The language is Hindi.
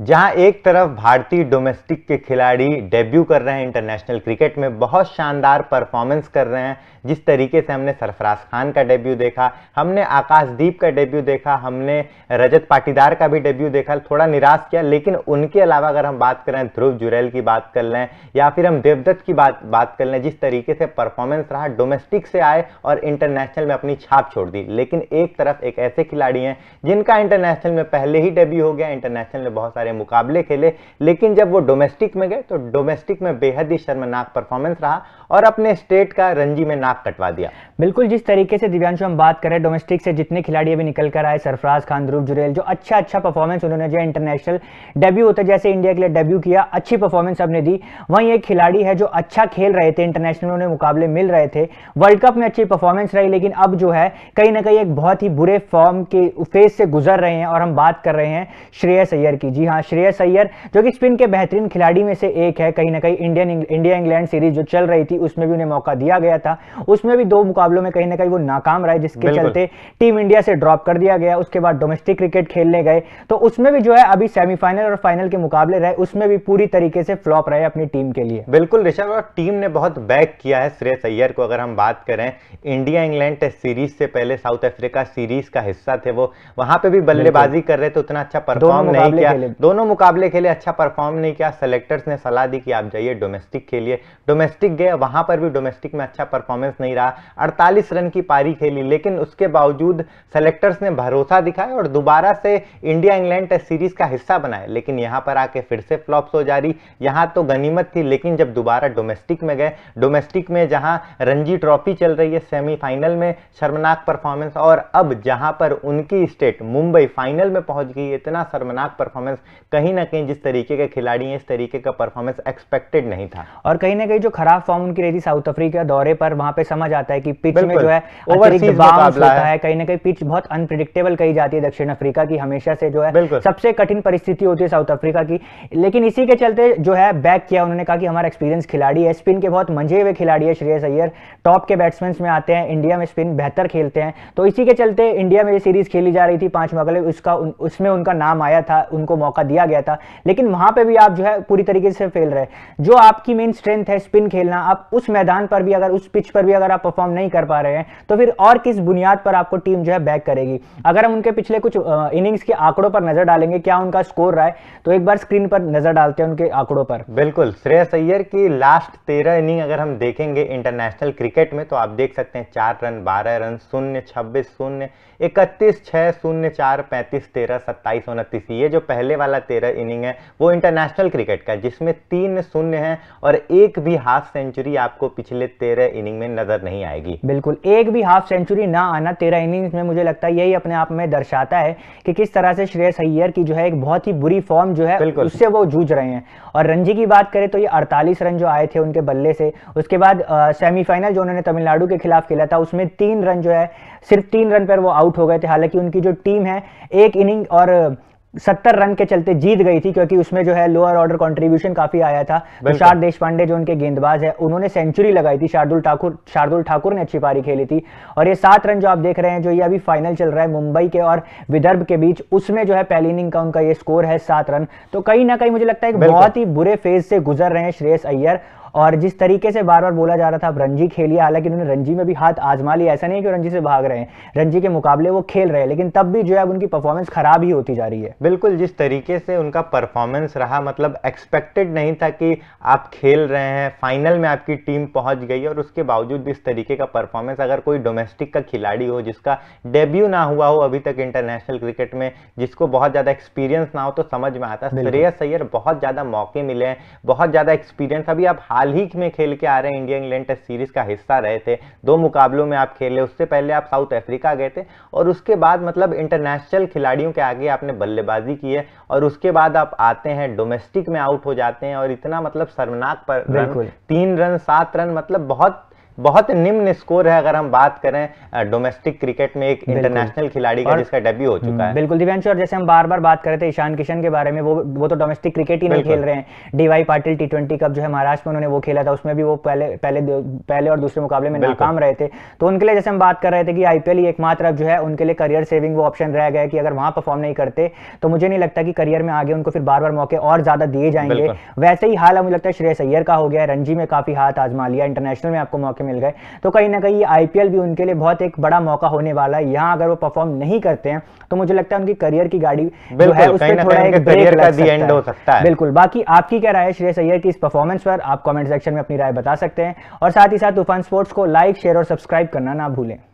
जहां एक तरफ भारतीय डोमेस्टिक के खिलाड़ी डेब्यू कर रहे हैं इंटरनेशनल क्रिकेट में बहुत शानदार परफॉर्मेंस कर रहे हैं जिस तरीके से हमने सरफराज खान का डेब्यू देखा हमने आकाशदीप का डेब्यू देखा हमने रजत पाटीदार का भी डेब्यू देखा थोड़ा निराश किया लेकिन उनके अलावा अगर हम बात करें ध्रुव जुरैल की बात कर लें या फिर हम देवदत्त की बात बात कर लें जिस तरीके से परफॉर्मेंस रहा डोमेस्टिक से आए और इंटरनेशनल में अपनी छाप छोड़ दी लेकिन एक तरफ एक ऐसे खिलाड़ी हैं जिनका इंटरनेशनल में पहले ही डेब्यू हो गया इंटरनेशनल में बहुत सारे सारे मुकाबले खेले लेकिन जब वो डोमेस्टिक में गए तो डोमेस्टिक में बेहद ही शर्मनाक परफॉर्मेंस रहा और अपने स्टेट का रणजी में नाक कटवा दिया बिल्कुल जिस तरीके से दिव्यांशु हम बात करें डोमेस्टिक से जितने खिलाड़ी अभी निकल कर आए सरफराज खान ध्रुव जुरेल जो अच्छा अच्छा परफॉर्मेंस उन्होंने जो इंटरनेशनल डेब्यू होता जैसे इंडिया के लिए डेब्यू किया अच्छी परफॉर्मेंस सबने दी वहीं एक खिलाड़ी है जो अच्छा खेल रहे थे इंटरनेशनल उन्हें मुकाबले मिल रहे थे वर्ल्ड कप में अच्छी परफॉर्मेंस रही लेकिन अब जो है कहीं ना कहीं एक बहुत ही बुरे फॉर्म के फेज से गुजर रहे हैं और हम बात कर रहे हैं श्रेयस अय्यर की जी हाँ श्रेयस अय्यर जो कि स्पिन के बेहतरीन खिलाड़ी में से एक है कहीं ना कहीं इंडियन इंडिया इंग्लैंड सीरीज जो चल रही थी उसमें भी उन्हें मौका दिया गया था उसमें भी दो मुकाबलों में कहीं ना कहीं वो नाकाम रहे जिसके चलते टीम इंडिया से ड्रॉप कर दिया गया उसके बाद डोमेस्टिक क्रिकेट खेलने गए तो उसमें भी जो है अभी सेमीफाइनल और फाइनल के मुकाबले रहे उसमें भी पूरी तरीके से फ्लॉप रहे अपनी टीम के लिए बिल्कुल ऋषभ और टीम ने बहुत बैक किया है श्रेयस अय्यर को अगर हम बात करें इंडिया इंग्लैंड टेस्ट सीरीज से पहले साउथ अफ्रीका सीरीज का हिस्सा थे वो वहां पे भी बल्लेबाजी कर रहे थे उतना अच्छा परफॉर्म नहीं किया दो दोनों मुकाबले खेले अच्छा परफॉर्म नहीं किया सेलेक्टर्स ने सलाह दी कि आप जाइए डोमेस्टिक के लिए डोमेस्टिक गए वहां पर भी डोमेस्टिक में अच्छा परफॉर्मेंस नहीं रहा अड़तालीस रन की पारी खेली लेकिन उसके बावजूद सेलेक्टर्स ने भरोसा दिखाया और दोबारा से इंडिया इंग्लैंड टेस्ट सीरीज का हिस्सा बनाया लेकिन यहाँ पर आके फिर से फ्लॉप्स हो जा रही यहाँ तो गनीमत थी लेकिन जब दोबारा डोमेस्टिक में गए डोमेस्टिक में जहाँ रणजी ट्रॉफी चल रही है सेमीफाइनल में शर्मनाक परफॉर्मेंस और अब जहाँ पर उनकी स्टेट मुंबई फाइनल में पहुंच गई इतना शर्मनाक परफॉर्मेंस कहीं ना कहीं जिस तरीके के खिलाड़ी हैं इस तरीके का परफॉर्मेंस एक्सपेक्टेड नहीं था और कहीं ना कहीं जो खराब फॉर्म उनकी रही थी साउथ अफ्रीका दौरे पर वहां पे समझ आता है कि पिच में जो है होता है कहीं ना कहीं पिच बहुत अनप्रिडिक्टेबल कही जाती है दक्षिण अफ्रीका की हमेशा से जो है सबसे कठिन परिस्थिति होती है साउथ अफ्रीका की लेकिन इसी के चलते जो है बैक किया उन्होंने कहा कि हमारा एक्सपीरियंस खिलाड़ी है स्पिन के बहुत मंझे हुए खिलाड़ी है श्रेयस अय्यर टॉप के बैट्समैन में आते हैं इंडिया में स्पिन बेहतर खेलते हैं तो इसी के चलते इंडिया में सीरीज खेली जा रही थी पांच मगले उसका उसमें उनका नाम आया था उनको मौका दिया गया था लेकिन वहां पर भी आप जो है पूरी तरीके से फेल रहे जो आपकी मेन स्ट्रेंथ है स्पिन खेलना आप उस मैदान पर भी अगर उस पिच पर भी अगर आप परफॉर्म नहीं कर पा रहे हैं तो फिर और किस बुनियाद पर आपको टीम जो है बैक करेगी अगर हम उनके पिछले कुछ इनिंग्स के आंकड़ों पर नजर डालेंगे क्या उनका स्कोर रहा है तो एक बार स्क्रीन पर नजर डालते हैं उनके आंकड़ों पर बिल्कुल श्रेय सैयर की लास्ट तेरह इनिंग अगर हम देखेंगे इंटरनेशनल क्रिकेट में तो आप देख सकते हैं चार रन बारह रन शून्य छब्बीस शून्य इकतीस छह शून्य चार पैंतीस तेरह सत्ताईस उनतीस ये जो पहले वाला वाला तेरह इनिंग है वो इंटरनेशनल क्रिकेट का जिसमें तीन शून्य है और एक भी हाफ सेंचुरी आपको पिछले तेरह इनिंग में नजर नहीं आएगी बिल्कुल एक भी हाफ सेंचुरी ना आना तेरह इनिंग्स में मुझे लगता है यही अपने आप में दर्शाता है कि किस तरह से श्रेयस अय्यर की जो है एक बहुत ही बुरी फॉर्म जो है उससे वो जूझ रहे हैं और रणजी की बात करें तो ये अड़तालीस रन जो आए थे उनके बल्ले से उसके बाद सेमीफाइनल जो उन्होंने तमिलनाडु के खिलाफ खेला था उसमें तीन रन जो है सिर्फ तीन रन पर वो आउट हो गए थे हालांकि उनकी जो टीम है एक इनिंग और सत्तर रन के चलते जीत गई थी क्योंकि उसमें जो है लोअर ऑर्डर कंट्रीब्यूशन काफी आया था तुषार पांडे जो उनके गेंदबाज है उन्होंने सेंचुरी लगाई थी शार्दुल ठाकुर शार्दुल ठाकुर ने अच्छी पारी खेली थी और ये सात रन जो आप देख रहे हैं जो ये अभी फाइनल चल रहा है मुंबई के और विदर्भ के बीच उसमें जो है पहली इनिंग का उनका ये स्कोर है सात रन तो कहीं ना कहीं मुझे लगता है बहुत ही बुरे फेज से गुजर रहे हैं श्रेयस अय्यर और जिस तरीके से बार बार बोला जा रहा था अब रणजी खेलिए हालांकि उन्होंने रणजी में भी हाथ आजमा लिया ऐसा नहीं है कि रणजी से भाग रहे हैं रणजी के मुकाबले वो खेल रहे हैं लेकिन तब भी जो है उनकी परफॉर्मेंस खराब ही होती जा रही है बिल्कुल जिस तरीके से उनका परफॉर्मेंस रहा मतलब एक्सपेक्टेड नहीं था कि आप खेल रहे हैं फाइनल में आपकी टीम पहुंच गई और उसके बावजूद इस तरीके का परफॉर्मेंस अगर कोई डोमेस्टिक का खिलाड़ी हो जिसका डेब्यू ना हुआ हो अभी तक इंटरनेशनल क्रिकेट में जिसको बहुत ज़्यादा एक्सपीरियंस ना हो तो समझ में आता है श्रेयस सैयर बहुत ज़्यादा मौके मिले हैं बहुत ज़्यादा एक्सपीरियंस अभी आप हाल ही में खेल के आ रहे इंडिया इंग्लैंड टेस्ट सीरीज का हिस्सा रहे थे दो मुकाबलों में आप खेले उससे पहले आप साउथ अफ्रीका गए थे और उसके बाद मतलब इंटरनेशनल खिलाड़ियों के आगे आपने बल्लेबाजी की है और उसके बाद आप आते हैं डोमेस्टिक में आउट हो जाते हैं और इतना मतलब शर्मनाक पर रन तीन रन सात रन मतलब बहुत बहुत निम्न स्कोर है अगर हम बात करें डोमेस्टिक क्रिकेट में एक इंटरनेशनल खिलाड़ी का जिसका डेब्यू हो हम्म, चुका है बिल्कुल दिव्यांशु और जैसे हम बार बार बात कर रहे थे ईशान किशन के बारे में वो वो तो डोमेस्टिक क्रिकेट ही नहीं खेल रहे हैं DY Patil T twenty cup जो है महाराष्ट्र में उन्होंने वो खेला था उसमें भी वो पहले पहले पहले और दूसरे मुकाबले में नाकाम रहे थे तो उनके लिए जैसे हम बात कर रहे थे कि आईपीएल एकमात्र अब जो है उनके लिए करियर सेविंग वो ऑप्शन रह गया कि अगर वहां परफॉर्म नहीं करते तो मुझे नहीं लगता कि करियर में आगे उनको फिर बार बार मौके और ज्यादा दिए जाएंगे वैसे ही हाल मुझे लगता है श्रेयस अय्यर का हो गया रणजी में काफी हाथ आजमा लिया इंटरनेशनल में आपको मौके मिल गए तो कहीं ना कहीं आई भी उनके लिए बहुत एक बड़ा मौका होने वाला है यहाँ अगर वो परफॉर्म नहीं करते हैं तो मुझे लगता है उनकी करियर की गाड़ी जो है उस पर थोड़ा एक ब्रेक लग सकता हो सकता है बिल्कुल बाकी आपकी क्या राय है श्रेय सैयर की इस परफॉर्मेंस पर आप कॉमेंट सेक्शन में अपनी राय बता सकते हैं और साथ ही साथ तूफान स्पोर्ट्स को लाइक शेयर और सब्सक्राइब करना ना भूलें